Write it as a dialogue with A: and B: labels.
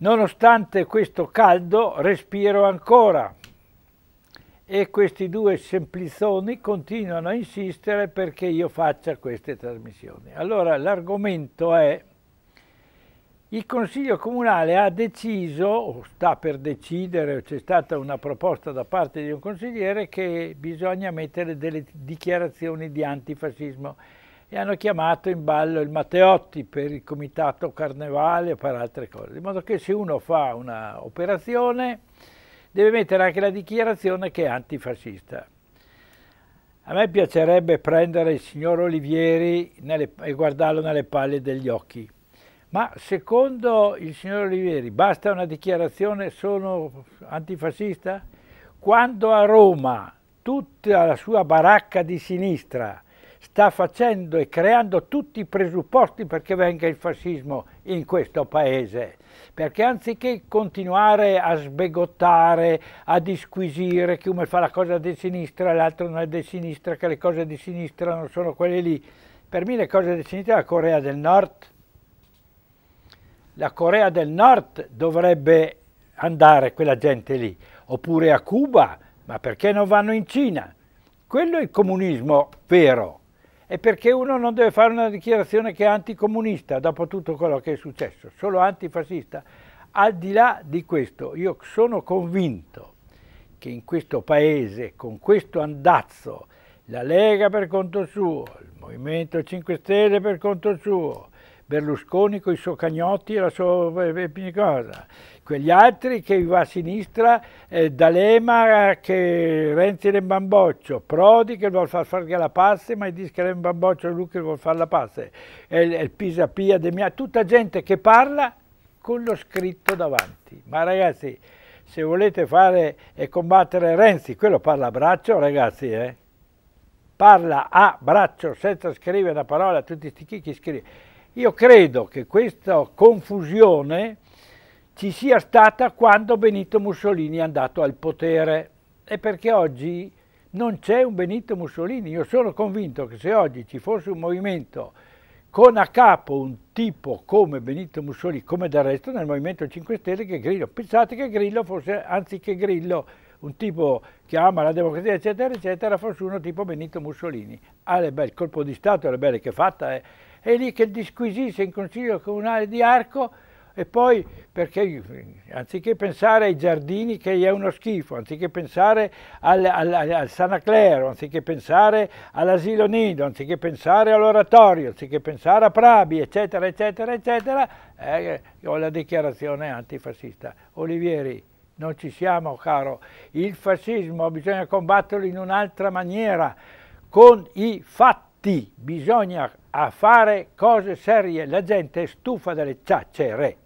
A: Nonostante questo caldo respiro ancora e questi due semplizoni continuano a insistere perché io faccia queste trasmissioni. Allora l'argomento è il Consiglio Comunale ha deciso, o sta per decidere, c'è stata una proposta da parte di un consigliere che bisogna mettere delle dichiarazioni di antifascismo e hanno chiamato in ballo il Matteotti per il comitato carnevale e per altre cose. di modo che se uno fa un'operazione deve mettere anche la dichiarazione che è antifascista. A me piacerebbe prendere il signor Olivieri nelle, e guardarlo nelle palle degli occhi, ma secondo il signor Olivieri basta una dichiarazione sono antifascista? Quando a Roma tutta la sua baracca di sinistra sta facendo e creando tutti i presupposti perché venga il fascismo in questo paese. Perché anziché continuare a sbegottare, a disquisire che uno fa la cosa di sinistra e l'altro non è di sinistra, che le cose di sinistra non sono quelle lì, per me le cose di sinistra è la Corea del Nord. La Corea del Nord dovrebbe andare quella gente lì, oppure a Cuba, ma perché non vanno in Cina? Quello è il comunismo vero è perché uno non deve fare una dichiarazione che è anticomunista dopo tutto quello che è successo, solo antifascista. Al di là di questo, io sono convinto che in questo paese, con questo andazzo, la Lega per conto suo, il Movimento 5 Stelle per conto suo, Berlusconi con i suoi cagnotti e la sua cosa. Eh, eh, Quegli altri che va a sinistra, eh, D'Alema che Renzi è in bamboccio, Prodi che vuole far fare la passe, ma dice che è in bamboccio lui che vuole fare la passe, e il, il Pisa Pia, Demia, tutta gente che parla con lo scritto davanti. Ma ragazzi, se volete fare e combattere Renzi, quello parla a braccio, ragazzi, eh? Parla a braccio senza scrivere una parola, tutti sti chi scrive. Io credo che questa confusione ci sia stata quando Benito Mussolini è andato al potere e perché oggi non c'è un Benito Mussolini. Io sono convinto che se oggi ci fosse un movimento con a capo un tipo come Benito Mussolini, come del resto nel Movimento 5 Stelle, che Grillo. Pensate che Grillo fosse, anziché Grillo, un tipo che ama la democrazia, eccetera, eccetera, fosse uno tipo Benito Mussolini. Ah, belle, il colpo di Stato, le belle che è fatta, eh è lì che disquisisce in Consiglio Comunale di Arco e poi perché anziché pensare ai giardini che è uno schifo, anziché pensare al, al, al Sanaclero, anziché pensare all'asilo nido, anziché pensare all'oratorio, anziché pensare a Prabi, eccetera, eccetera, eccetera, eh, ho la dichiarazione antifascista. Olivieri, non ci siamo caro, il fascismo bisogna combatterlo in un'altra maniera, con i fatti T, bisogna fare cose serie, la gente è stufa delle ciacere.